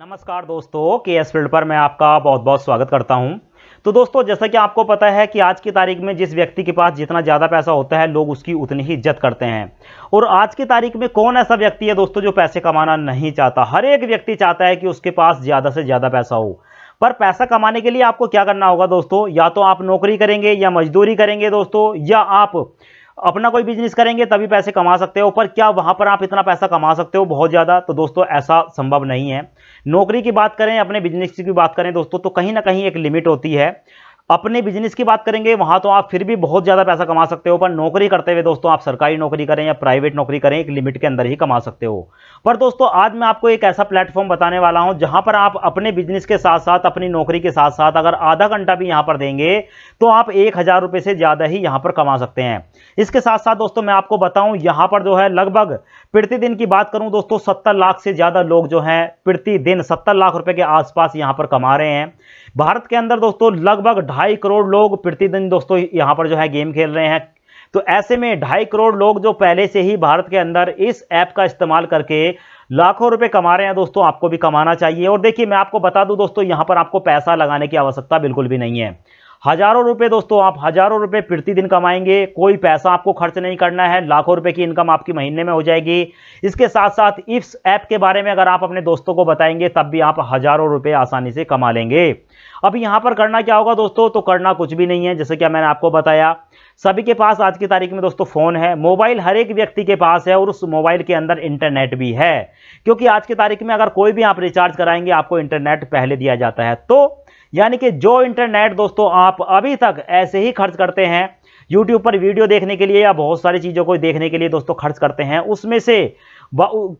नमस्कार दोस्तों के एस फील्ड पर मैं आपका बहुत बहुत स्वागत करता हूं तो दोस्तों जैसा कि आपको पता है कि आज की तारीख में जिस व्यक्ति के पास जितना ज़्यादा पैसा होता है लोग उसकी उतनी ही इज्जत करते हैं और आज की तारीख में कौन ऐसा व्यक्ति है दोस्तों जो पैसे कमाना नहीं चाहता हर एक व्यक्ति चाहता है कि उसके पास ज़्यादा से ज़्यादा पैसा हो पर पैसा कमाने के लिए आपको क्या करना होगा दोस्तों या तो आप नौकरी करेंगे या मजदूरी करेंगे दोस्तों या आप अपना कोई बिजनेस करेंगे तभी पैसे कमा सकते हो पर क्या वहाँ पर आप इतना पैसा कमा सकते हो बहुत ज़्यादा तो दोस्तों ऐसा संभव नहीं है नौकरी की बात करें अपने बिजनेस की बात करें दोस्तों तो कहीं ना कहीं एक लिमिट होती है अपने बिजनेस की बात करेंगे वहाँ तो आप फिर भी बहुत ज़्यादा पैसा कमा सकते हो पर नौकरी करते हुए दोस्तों आप सरकारी नौकरी करें या प्राइवेट नौकरी करें एक लिमिट के अंदर ही कमा सकते हो पर दोस्तों आज मैं आपको एक ऐसा प्लेटफॉर्म बताने वाला हूँ जहाँ पर आप अपने बिजनेस के साथ साथ अपनी नौकरी के साथ साथ अगर आधा घंटा भी यहाँ पर देंगे तो आप एक हज़ार रुपये से ज़्यादा ही यहाँ पर कमा सकते हैं इसके साथ साथ दोस्तों मैं आपको बताऊँ यहाँ पर जो है लगभग प्रतिदिन की बात करूँ दोस्तों सत्तर लाख से ज़्यादा लोग जो है प्रतिदिन सत्तर लाख रुपये के आसपास यहाँ पर कमा रहे हैं भारत के अंदर दोस्तों लगभग ढाई करोड़ लोग प्रतिदिन दोस्तों यहाँ पर जो है गेम खेल रहे हैं तो ऐसे में ढाई करोड़ लोग जो पहले से ही भारत के अंदर इस ऐप का इस्तेमाल करके लाखों रुपए कमा रहे हैं दोस्तों आपको भी कमाना चाहिए और देखिए मैं आपको बता दूं दोस्तों यहाँ पर आपको पैसा लगाने की आवश्यकता बिल्कुल भी नहीं है हजारों रुपए दोस्तों आप हजारों रुपए प्रतिदिन कमाएंगे कोई पैसा आपको खर्च नहीं करना है लाखों रुपए की इनकम आपकी महीने में हो जाएगी इसके साथ साथ इस ऐप के बारे में अगर आप अपने दोस्तों को बताएंगे तब भी आप हजारों रुपए आसानी से कमा लेंगे अब यहाँ पर करना क्या होगा दोस्तों तो करना कुछ भी नहीं है जैसे क्या मैंने आपको बताया सभी के पास आज की तारीख में दोस्तों फ़ोन है मोबाइल हर एक व्यक्ति के पास है और उस मोबाइल के अंदर इंटरनेट भी है क्योंकि आज की तारीख में अगर कोई भी आप रिचार्ज कराएंगे आपको इंटरनेट पहले दिया जाता है तो यानी कि जो इंटरनेट दोस्तों आप अभी तक ऐसे ही खर्च करते हैं यूट्यूब पर वीडियो देखने के लिए या बहुत सारी चीज़ों को देखने के लिए दोस्तों खर्च करते हैं उसमें से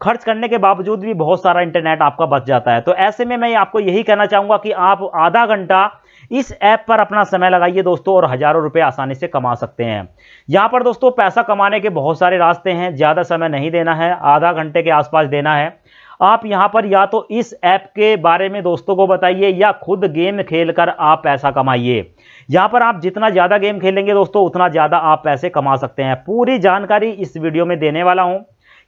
खर्च करने के बावजूद भी बहुत सारा इंटरनेट आपका बच जाता है तो ऐसे में मैं आपको यही कहना चाहूँगा कि आप आधा घंटा इस ऐप पर अपना समय लगाइए दोस्तों और हज़ारों रुपए आसानी से कमा सकते हैं यहाँ पर दोस्तों पैसा कमाने के बहुत सारे रास्ते हैं ज़्यादा समय नहीं देना है आधा घंटे के आसपास देना है आप यहाँ पर या तो इस ऐप के बारे में दोस्तों को बताइए या खुद गेम खेल कर आप पैसा कमाइए यहाँ पर आप जितना ज़्यादा गेम खेलेंगे दोस्तों उतना ज़्यादा आप पैसे कमा सकते हैं पूरी जानकारी इस वीडियो में देने वाला हूँ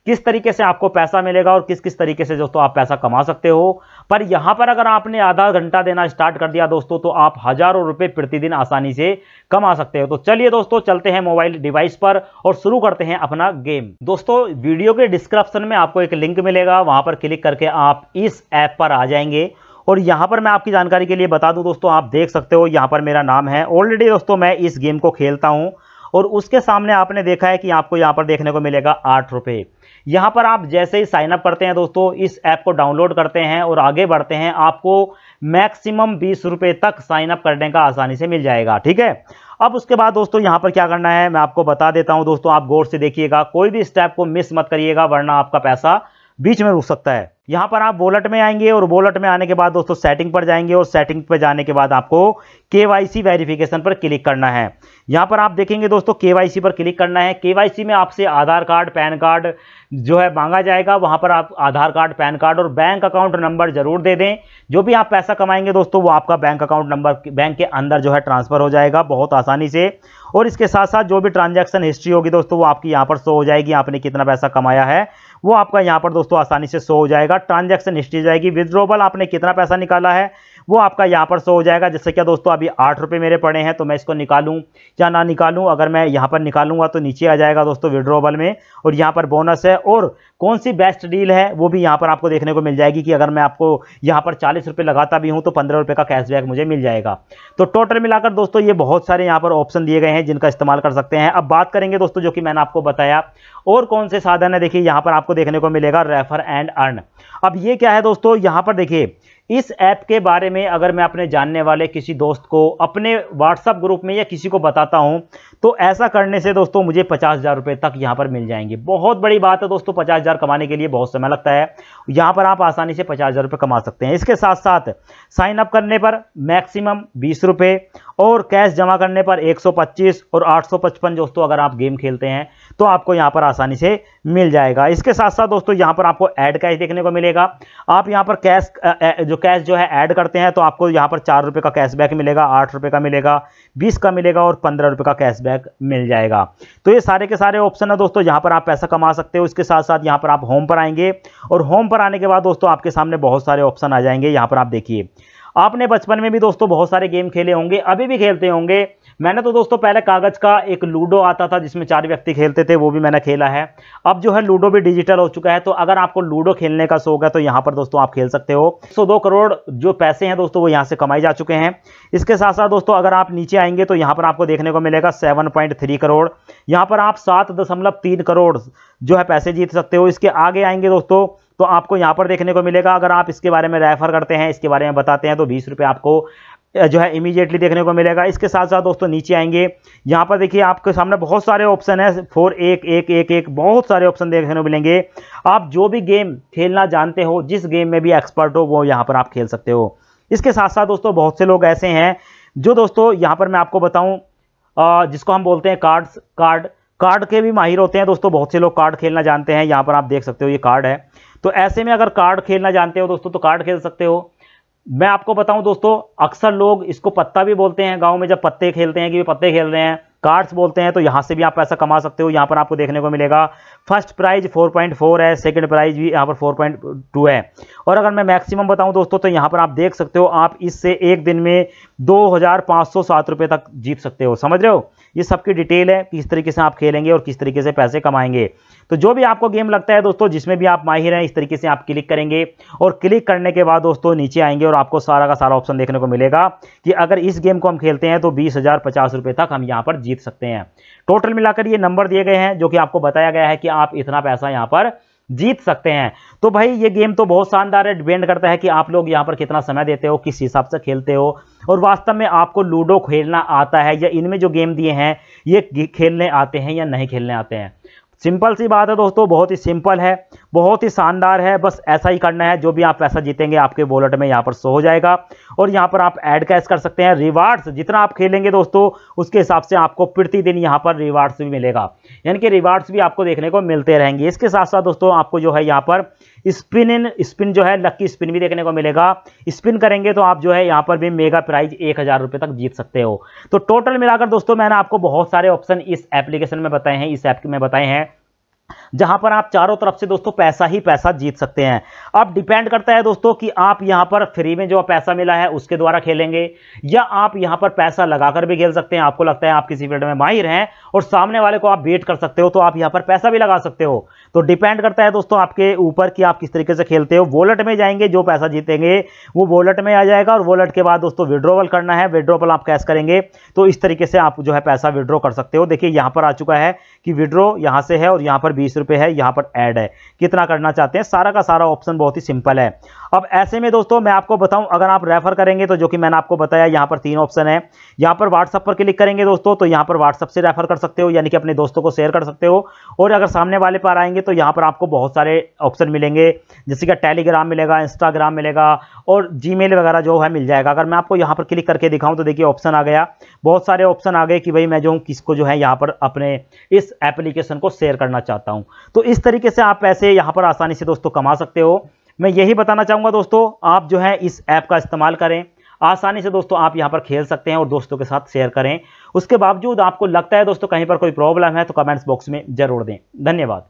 किस तरीके से आपको पैसा मिलेगा और किस किस तरीके से दोस्तों आप पैसा कमा सकते हो पर यहाँ पर अगर आपने आधा घंटा देना स्टार्ट कर दिया दोस्तों तो आप हज़ारों रुपये प्रतिदिन आसानी से कमा सकते हो तो चलिए दोस्तों चलते हैं मोबाइल डिवाइस पर और शुरू करते हैं अपना गेम दोस्तों वीडियो के डिस्क्रिप्शन में आपको एक लिंक मिलेगा वहाँ पर क्लिक करके आप इस ऐप पर आ जाएंगे और यहाँ पर मैं आपकी जानकारी के लिए बता दूँ दोस्तों आप देख सकते हो यहाँ पर मेरा नाम है ऑलरेडी दोस्तों मैं इस गेम को खेलता हूँ और उसके सामने आपने देखा है कि आपको यहाँ पर देखने को मिलेगा आठ रुपये यहाँ पर आप जैसे ही साइन अप करते हैं दोस्तों इस ऐप को डाउनलोड करते हैं और आगे बढ़ते हैं आपको मैक्सिमम बीस रुपये तक साइन अप करने का आसानी से मिल जाएगा ठीक है अब उसके बाद दोस्तों यहाँ पर क्या करना है मैं आपको बता देता हूँ दोस्तों आप गौर से देखिएगा कोई भी स्टेप को मिस मत करिएगा वरना आपका पैसा बीच में रुक सकता है यहाँ पर आप वॉलेट में आएंगे और वॉलेट में आने के बाद दोस्तों सेटिंग पर जाएंगे और सेटिंग पर जाने के बाद आपको के वेरिफिकेशन पर क्लिक करना है यहाँ पर आप देखेंगे दोस्तों के पर क्लिक करना है के में आपसे आधार कार्ड पैन कार्ड जो है मांगा जाएगा वहाँ पर आप आधार कार्ड पैन कार्ड और बैंक अकाउंट नंबर जरूर दे दें जो भी आप पैसा कमाएंगे दोस्तों वो आपका बैंक अकाउंट नंबर बैंक के अंदर जो है ट्रांसफ़र हो जाएगा बहुत आसानी से और इसके साथ साथ जो भी ट्रांजैक्शन हिस्ट्री होगी दोस्तों वो आपकी यहाँ पर शो हो जाएगी आपने कितना पैसा कमाया है वो आपका यहाँ पर दोस्तों आसानी से शो हो जाएगा ट्रांजेक्शन हिस्ट्री जाएगी विद्रोबल आपने कितना पैसा निकाला है वो आपका यहाँ पर शो हो जाएगा जैसे क्या दोस्तों अभी आठ रुपये मेरे पड़े हैं तो मैं इसको निकालूँ या ना निकालूँ अगर मैं यहाँ पर निकालूंगा तो नीचे आ जाएगा दोस्तों विड्रोवल में और यहाँ पर बोनस है और कौन सी बेस्ट डील है वो भी यहाँ पर आपको देखने को मिल जाएगी कि अगर मैं आपको यहाँ पर चालीस रुपये लगाता भी हूँ तो पंद्रह रुपये का कैशबैक मुझे मिल जाएगा तो टोटल मिलाकर दोस्तों ये बहुत सारे यहाँ पर ऑप्शन दिए गए हैं जिनका इस्तेमाल कर सकते हैं अब बात करेंगे दोस्तों जो कि मैंने आपको बताया और कौन से साधन है देखिए यहाँ पर आपको देखने को मिलेगा रेफर एंड अर्न अब ये क्या है दोस्तों यहाँ पर देखिए इस ऐप के बारे में अगर मैं अपने जानने वाले किसी दोस्त को अपने व्हाट्सअप ग्रुप में या किसी को बताता हूं तो ऐसा करने से दोस्तों मुझे पचास हज़ार रुपये तक यहां पर मिल जाएंगे बहुत बड़ी बात है दोस्तों पचास हज़ार कमाने के लिए बहुत समय लगता है यहां पर आप आसानी से पचास हज़ार रुपये कमा सकते हैं इसके साथ साथ साइन अप करने पर मैक्सिमम बीस रुपये और कैश जमा करने पर पच्चीस और पचपन दोस्तों अगर आप गेम खेलते हैं तो आपको यहाँ पर आसानी से मिल जाएगा इसके साथ साथ दोस्तों यहाँ पर आपको एड कैश देखने को मिलेगा आप यहाँ पर कैश जो कैश जो है ऐड करते हैं तो आपको यहाँ पर चार रुपये का कैशबैक मिलेगा आठ रुपये का मिलेगा बीस का मिलेगा और पंद्रह रुपये का कैशबैक मिल जाएगा तो ये सारे के सारे ऑप्शन है दोस्तों यहाँ पर आप पैसा कमा सकते हो इसके साथ साथ यहाँ पर आप होम पर आएंगे और होम पर आने के बाद दोस्तों आपके सामने बहुत सारे ऑप्शन आ जाएंगे यहाँ पर आप देखिए आपने बचपन में भी दोस्तों बहुत सारे गेम खेले होंगे अभी भी खेलते होंगे मैंने तो दोस्तों पहले कागज़ का एक लूडो आता था जिसमें चार व्यक्ति खेलते थे वो भी मैंने खेला है अब जो है लूडो भी डिजिटल हो चुका है तो अगर आपको लूडो खेलने का शौक है तो यहाँ पर दोस्तों आप खेल सकते हो सो दो करोड़ जो पैसे हैं दोस्तों वो यहाँ से कमाए जा चुके हैं इसके साथ साथ दोस्तों अगर आप नीचे आएंगे तो यहाँ पर आपको देखने को मिलेगा सेवन करोड़ यहाँ पर आप सात करोड़ जो है पैसे जीत सकते हो इसके आगे आएंगे दोस्तों तो आपको यहाँ पर देखने को मिलेगा अगर आप इसके बारे में रेफर करते हैं इसके बारे में बताते हैं तो बीस रुपये आपको जो है इमीडिएटली देखने को मिलेगा इसके साथ साथ दोस्तों नीचे आएंगे यहाँ पर देखिए आपके सामने बहुत सारे ऑप्शन है फोर एक एक एक एक बहुत सारे ऑप्शन देखने को मिलेंगे आप जो भी गेम खेलना जानते हो जिस गेम में भी एक्सपर्ट हो वो यहाँ पर आप खेल सकते हो इसके साथ साथ दोस्तों बहुत से लोग ऐसे हैं जो दोस्तों यहाँ पर मैं आपको बताऊँ जिसको हम बोलते हैं कार्ड्स कार्ड कार्ड के भी माहिर होते हैं दोस्तों बहुत से लोग कार्ड खेलना जानते हैं यहाँ पर आप देख सकते हो ये कार्ड है तो ऐसे में अगर कार्ड खेलना जानते हो दोस्तों तो कार्ड खेल सकते हो मैं आपको बताऊं दोस्तों अक्सर लोग इसको पत्ता भी बोलते हैं गांव में जब पत्ते खेलते हैं कि वे पत्ते खेल रहे हैं कार्ड्स बोलते हैं तो यहाँ से भी आप पैसा कमा सकते हो यहाँ पर आपको देखने को मिलेगा फर्स्ट प्राइज 4.4 है सेकंड प्राइज भी यहाँ पर 4.2 है और अगर मैं मैक्सिमम बताऊं दोस्तों तो यहाँ पर आप देख सकते हो आप इससे एक दिन में दो हज़ार तक जीत सकते हो समझ रहे हो ये सबकी डिटेल है किस तरीके से आप खेलेंगे और किस तरीके से पैसे कमाएंगे तो जो भी आपको गेम लगता है दोस्तों जिसमें भी आप माहिर हैं इस तरीके से आप क्लिक करेंगे और क्लिक करने के बाद दोस्तों नीचे आएंगे और आपको सारा का सारा ऑप्शन देखने को मिलेगा कि अगर इस गेम को हम खेलते हैं तो बीस हज़ार पचास रुपये तक हम यहाँ पर जीत सकते हैं टोटल मिलाकर ये नंबर दिए गए हैं जो कि आपको बताया गया है कि आप इतना पैसा यहाँ पर जीत सकते हैं तो भाई ये गेम तो बहुत शानदार है डिपेंड करता है कि आप लोग यहाँ पर कितना समय देते हो किस हिसाब से खेलते हो और वास्तव में आपको लूडो खेलना आता है या इनमें जो गेम दिए हैं ये खेलने आते हैं या नहीं खेलने आते हैं सिंपल सी बात है दोस्तों बहुत ही सिंपल है बहुत ही शानदार है बस ऐसा ही करना है जो भी आप पैसा जीतेंगे आपके वॉलेट में यहाँ पर शो हो जाएगा और यहाँ पर आप ऐड कैश कर सकते हैं रिवार्ड्स जितना आप खेलेंगे दोस्तों उसके हिसाब से आपको प्रतिदिन यहाँ पर रिवार्ड्स भी मिलेगा यानी कि रिवार्ड्स भी आपको देखने को मिलते रहेंगे इसके साथ साथ दोस्तों आपको जो है यहाँ पर स्पिन इन स्पिन जो है लक्की स्पिन भी देखने को मिलेगा स्पिन करेंगे तो आप जो है यहाँ पर भी मेगा प्राइज एक हज़ार रुपये तक जीत सकते हो तो टोटल मिलाकर दोस्तों मैंने आपको बहुत सारे ऑप्शन इस एप्लीकेशन में बताए हैं इस ऐप में बताए हैं जहां पर आप चारों तरफ से दोस्तों पैसा ही पैसा जीत सकते हैं अब डिपेंड करता है दोस्तों कि आप यहां पर फ्री में जो पैसा मिला है उसके द्वारा खेलेंगे या आप यहां पर पैसा लगाकर भी खेल सकते हैं आपको लगता है आप किसी फील्ड में माहिर हैं और सामने वाले को आप बेट कर सकते हो तो आप यहां पर पैसा भी लगा सकते हो तो डिपेंड करता है दोस्तों आपके ऊपर कि आप किस तरीके से खेलते हो वॉलेट में जाएंगे जो पैसा जीतेंगे वो वॉलेट में आ जाएगा और वॉलेट के बाद दोस्तों विड्रोवल करना है विड्रोवल आप कैश करेंगे तो इस तरीके से आप जो है पैसा विड्रॉ कर सकते हो देखिए यहां पर आ चुका है कि विड्रो यहां से है और यहां पर बीस रुपये है यहाँ पर ऐड है कितना करना चाहते हैं सारा का सारा ऑप्शन बहुत ही सिंपल है अब ऐसे में दोस्तों मैं आपको बताऊं अगर आप रेफर करेंगे तो जो कि मैंने आपको बताया यहाँ पर तीन ऑप्शन है यहाँ पर व्हाट्सअप पर क्लिक करेंगे दोस्तों तो यहाँ पर व्हाट्सअप से रेफर कर सकते हो यानी कि अपने दोस्तों को शेयर कर सकते हो और अगर सामने वाले पर आएंगे तो यहाँ पर आपको बहुत सारे ऑप्शन मिलेंगे जैसे कि टेलीग्राम मिलेगा इंस्टाग्राम मिलेगा और जी वगैरह जो है मिल जाएगा अगर मैं आपको यहाँ पर क्लिक करके दिखाऊँ तो देखिए ऑप्शन आ गया बहुत सारे ऑप्शन आ गए कि भाई मैं जो हूँ किसको जो है यहाँ पर अपने इस एप्लीकेशन को शेयर करना चाहता हूँ तो इस तरीके से आप पैसे यहाँ पर आसानी से दोस्तों कमा सकते हो मैं यही बताना चाहूँगा दोस्तों आप जो है इस ऐप का इस्तेमाल करें आसानी से दोस्तों आप यहाँ पर खेल सकते हैं और दोस्तों के साथ शेयर करें उसके बावजूद आपको लगता है दोस्तों कहीं पर कोई प्रॉब्लम है तो कमेंट्स बॉक्स में जरूर दें धन्यवाद